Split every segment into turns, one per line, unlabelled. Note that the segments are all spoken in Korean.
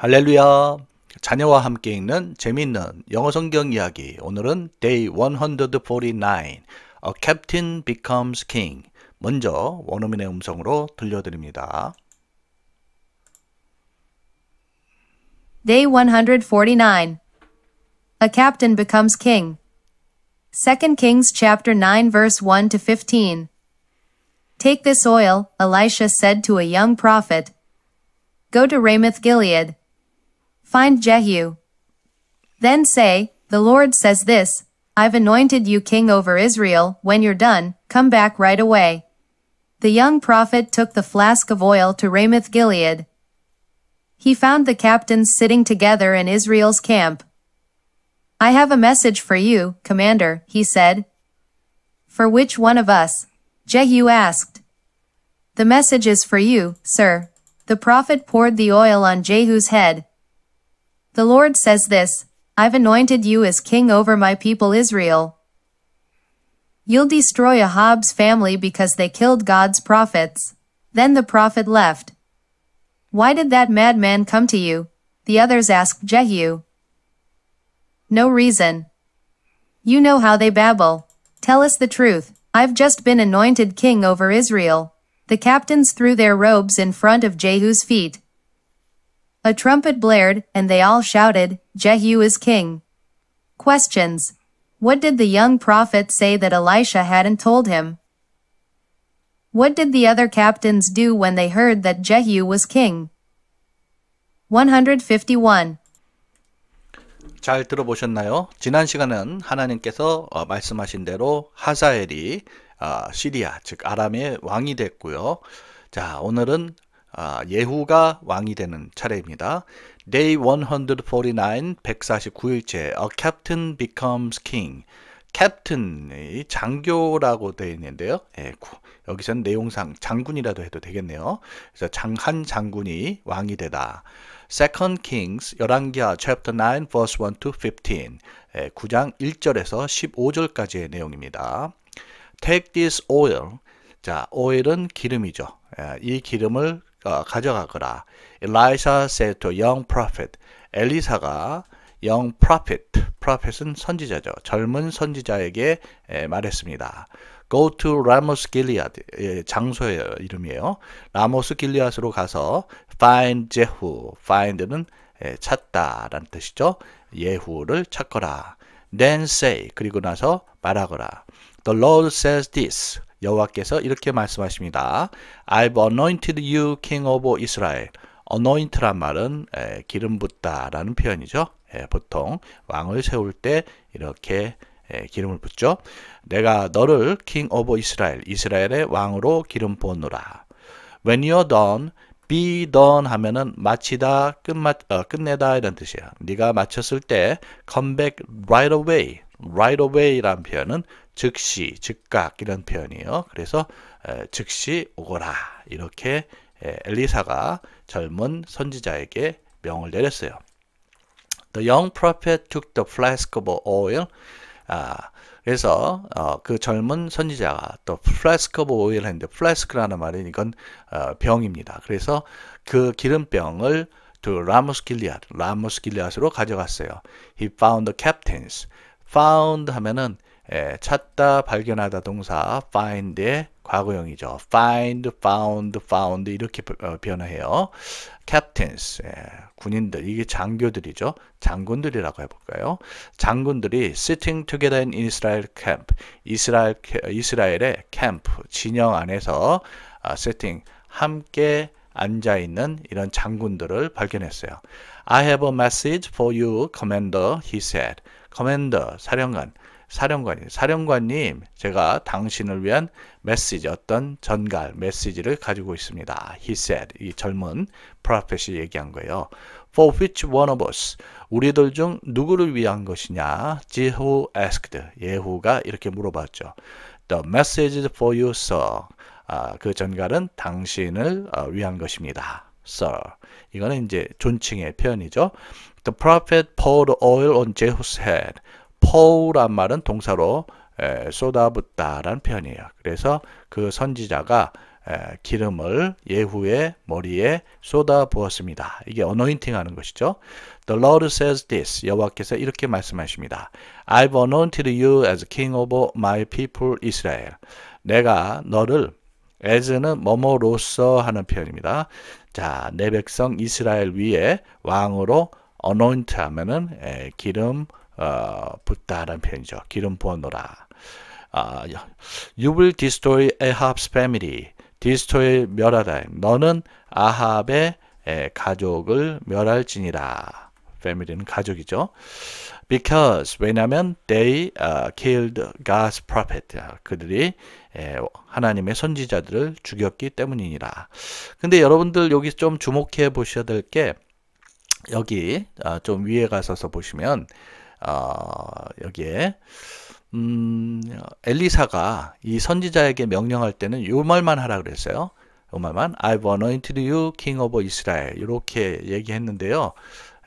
할렐루야! 자녀와 함께 읽는 재미있는 영어 성경 이야기. 오늘은 Day 149, A Captain Becomes King. 먼저 원어민의 음성으로 들려드립니다.
Day 149. A captain becomes king. 2 Kings chapter 9 verse 1 to 15. Take this oil, Elisha said to a young prophet. Go to Ramoth Gilead Find Jehu. Then say, The Lord says this, I've anointed you king over Israel, when you're done, come back right away. The young prophet took the flask of oil to Ramoth Gilead. He found the captains sitting together in Israel's camp. I have a message for you, commander, he said. For which one of us? Jehu asked. The message is for you, sir. The prophet poured the oil on Jehu's head, the Lord says this, I've anointed you as king over my people Israel. You'll destroy Ahab's family because they killed God's prophets. Then the prophet left. Why did that madman come to you? The others asked Jehu. No reason. You know how they babble. Tell us the truth. I've just been anointed king over Israel. The captains threw their robes in front of Jehu's feet. A trumpet blared, and they all shouted, Jehu is king. Questions. What did the young prophet say that Elisha hadn't told him? What did the other captains do when they heard that Jehu was king? 151.
잘 들어보셨나요? 지난 시간은 하나님께서 말씀하신 대로 하사엘이 시리아 즉 아람의 왕이 됐고요. 자 오늘은 아, 예후가 왕이 되는 차례입니다. Day 149, 149일째, A Captain Becomes King. 캡틴의 장교라고 되어 있는데요. 예, 여기서는 내용상 장군이라도 해도 되겠네요. 그래서 장한 장군이 왕이 되다. Second Kings 11기하 chapter 9 verse 1 to 15 9장 예, 1절에서 15절까지의 내용입니다. Take this oil. 자, o i 은 기름이죠. 예, 이 기름을 어, 가져가거라. 엘라이사 said to young prophet. 엘리사가 young prophet, prophet은 선지자죠. 젊은 선지자에게 말했습니다. Go to Ramos Gilead, 예, 장소의 이름이에요. 라모스 길리앗으로 가서 find Jehu, find는 찾다라는 뜻이죠. 예후를 찾거라. Then say, 그리고 나서 말하거라. The Lord says this. 여호와께서 이렇게 말씀하십니다. I've anointed you king of Israel. anoint란 말은 기름 붓다라는 표현이죠. 보통 왕을 세울 때 이렇게 기름을 붓죠. 내가 너를 king of Israel, 이스라엘의 왕으로 기름 부었노라. When you're done, be done 하면은 마치다, 끝마, 어, 끝내다 이런 뜻이야. 네가 마쳤을 때 come back right away. right away라는 표현은 즉시, 즉각 이런 표현이에요. 그래서 즉시 오거라 이렇게 엘리사가 젊은 선지자에게 명을 내렸어요. The young prophet took the flask of oil. 아, 그래서 어, 그 젊은 선지자가 또 flask of oil 했는데 flask라는 말은 이건 어, 병입니다. 그래서 그 기름병을 to Ramos Gilead, Ramos Gilead으로 가져갔어요. He found the captains. found 하면은 예, 찾다, 발견하다 동사 find의 과거형이죠. find, found, found 이렇게 변화해요. captains, 예, 군인들, 이게 장교들이죠. 장군들이라고 해볼까요? 장군들이 sitting together in Israel camp, 이스라엘, 이스라엘의 캠프, 진영 안에서 아, sitting, 함께 앉아있는 이런 장군들을 발견했어요. I have a message for you, commander, he said. 커맨더, 사령관, 사령관이 사령관님, 제가 당신을 위한 메시지, 어떤 전갈 메시지를 가지고 있습니다. He said, 이 젊은 프로페시 얘기한 거예요. For which one of us, 우리들 중 누구를 위한 것이냐? Jehu asked, 예후가 이렇게 물어봤죠. The message for you, sir. 아, 그 전갈은 당신을 어, 위한 것입니다. sir. 이거는 이제 존칭의 표현이죠. The prophet poured oil on Jehu's head. pouran 말은 동사로 에, 쏟아붓다라는 표현이에요. 그래서 그 선지자가 에, 기름을 예후의 머리에 쏟아 부었습니다. 이게 어노인팅 하는 것이죠. The Lord says this. 여호와께서 이렇게 말씀하십니다. I've anointed you as king over my people Israel. 내가 너를 as는 뭐뭐로서 하는 표현입니다. 자, 내 백성 이스라엘 위에 왕으로 anoint 하면은 에, 예, 기름 어, 붓다라는 표현이죠. 기름 부어노라. 어, 아, you will destroy Ahab's family. destroy 멸하다. 너는 아합의 에, 예, 가족을 멸할지니라. family는 가족이죠. because 왜냐하면 they uh, killed God's prophet. 그들이 에, 예, 하나님의 선지자들을 죽였기 때문이니라. 근데 여러분들 여기 좀 주목해 보셔야 될 게 여기 어, 좀 위에 가서서 보시면 어, 여기에 음, 엘리사가 이 선지자에게 명령할 때는 요 말만 하라 그랬어요. 요 말만 I've anointed you king of Israel 이렇게 얘기했는데요.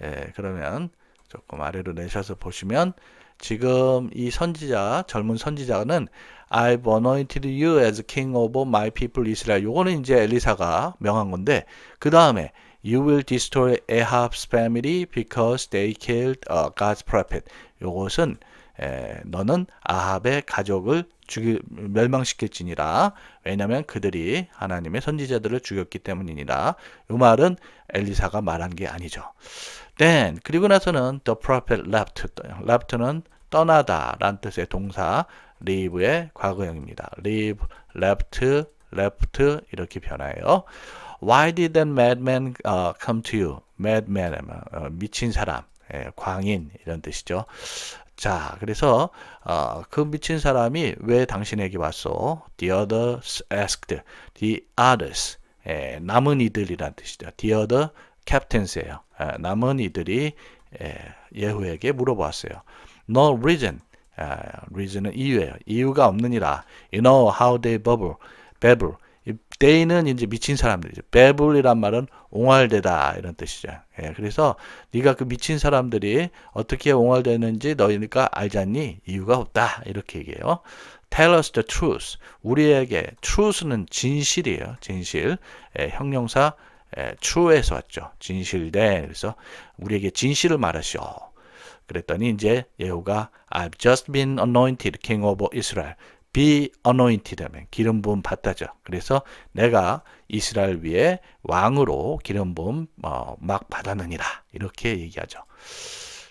예, 그러면 조금 아래로 내셔서 보시면 지금 이 선지자 젊은 선지자는 I've anointed you as king o f my people Israel. 요거는 이제 엘리사가 명한 건데 그 다음에 You will destroy Ahab's family because they killed uh, God's prophet. 요것은 에, 너는 아합의 가족을 죽이, 멸망시킬지니라. 왜냐하면 그들이 하나님의 선지자들을 죽였기 때문이니라. 이 말은 엘리사가 말한 게 아니죠. Then 그리고 나서는 the prophet left left는 떠나다 라는 뜻의 동사 leave의 과거형입니다. leave, left, left 이렇게 변화해요. Why did that madman uh, come to you? madman, 어, 미친 사람, 예, 광인 이런 뜻이죠. 자, 그래서 어, 그 미친 사람이 왜 당신에게 왔어? The others asked. The others, 예, 남은 이들이란 뜻이죠. The other captains예요. 남은 이들이 예후에게 물어보았어요. No reason. reason은 이유예요. 이유가 없느니라. You know how they bubble. babble. they는 이제 미친 사람들이죠. babble이란 말은 옹알대다 이런 뜻이죠. 예, 그래서 네가 그 미친 사람들이 어떻게 옹알대는지 너희니까 알잖니? 이유가 없다 이렇게 얘기해요. Tell us the truth. 우리에게 truth는 진실이에요. 진실. 예, 형용사 예, 추 t 에서 왔죠. 진실된. 그래서 우리에게 진실을 말하시오. 그랬더니 이제 예후가 I've just been anointed king of Israel. be anointed 하면 기름 부음 받다죠. 그래서 내가 이스라엘 위에 왕으로 기름 부음 어, 막 받았느니라. 이렇게 얘기하죠.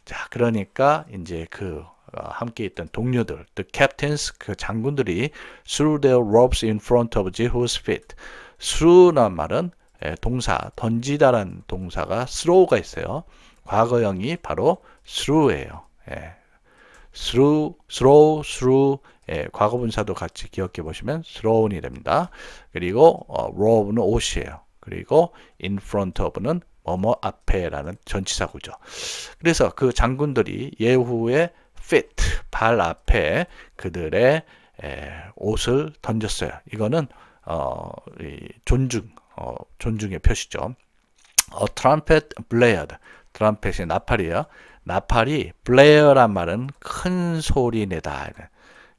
자, 그러니까 이제 그 어, 함께 있던 동료들, the captains, 그 장군들이 threw their robes in front of Jehu's feet. threw란 말은 예, 동사 던지다라는 동사가 throw가 있어요. 과거형이 바로 t h r o u 예요 예. t h r o u throw, t h r o u 예, 과거분사도 같이 기억해 보시면 thrown이 됩니다. 그리고 어, row는 옷이에요. 그리고 in front of는 뭐뭐 앞에라는 전치사구죠. 그래서 그 장군들이 예후의 fit 발 앞에 그들의 에, 예, 옷을 던졌어요. 이거는 어, 존중, 어, 존중의 표시죠. 어, 트럼펫 블레어드. 트럼펫이 나팔이에요. 나팔이 블레어란 말은 큰 소리 내다.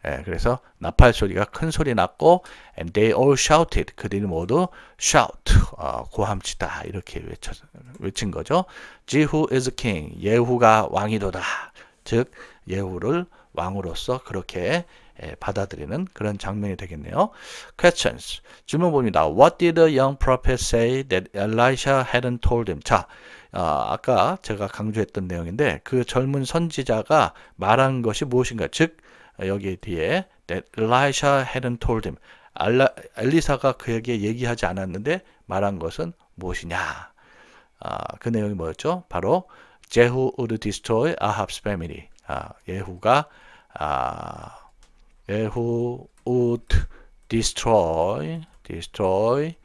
예, 그래서 나팔 소리가 큰 소리 났고 and they all shouted 그들이 모두 shout 어, 고함치다 이렇게 외쳐, 외친 거죠. Jehu is king 예후가 왕이도다 즉 예후를 왕으로서 그렇게 받아들이는 그런 장면이 되겠네요. Questions. 질문 봅니다. What did the young prophet say that Elisha hadn't told him? 자, 아, 아까 제가 강조했던 내용인데 그 젊은 선지자가 말한 것이 무엇인가? 즉, 여기 뒤에 that Elisha hadn't told him. 알라, 엘리사가 그에게 얘기하지 않았는데 말한 것은 무엇이냐? 아, 그 내용이 뭐였죠? 바로 제후 우르 디스토이 아합스 패밀리 아, 예후가 아, 예후 would destroy destroy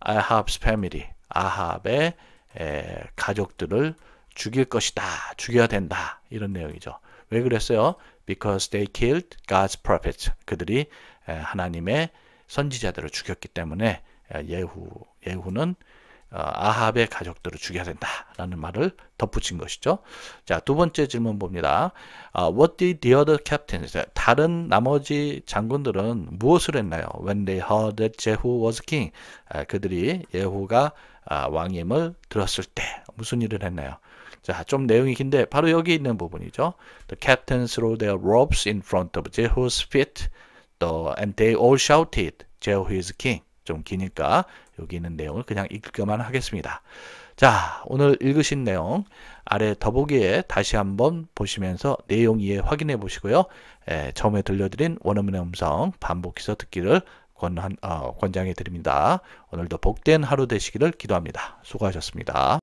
아합's family 아합의 에, 가족들을 죽일 것이다. 죽여야 된다. 이런 내용이죠. 왜 그랬어요? Because they killed God's prophets. 그들이 에, 하나님의 선지자들을 죽였기 때문에 예후 예후는 아합의 가족들을 죽여야 된다라는 말을 덧붙인 것이죠. 자, 두 번째 질문 봅니다. what did the other captains, 다른 나머지 장군들은 무엇을 했나요? When they heard that Jehu was king, 그들이 예후가 왕임을 들었을 때 무슨 일을 했나요? 자, 좀 내용이 긴데 바로 여기 있는 부분이죠. The captains threw their robes in front of Jehu's feet, and they all shouted, Jehu is king. 좀 기니까 여기 있는 내용을 그냥 읽기만 하겠습니다. 자, 오늘 읽으신 내용 아래 더보기에 다시 한번 보시면서 내용 이해 확인해 보시고요. 에, 예, 처음에 들려드린 원어민의 음성 반복해서 듣기를 권한, 어, 권장해 드립니다. 오늘도 복된 하루 되시기를 기도합니다. 수고하셨습니다.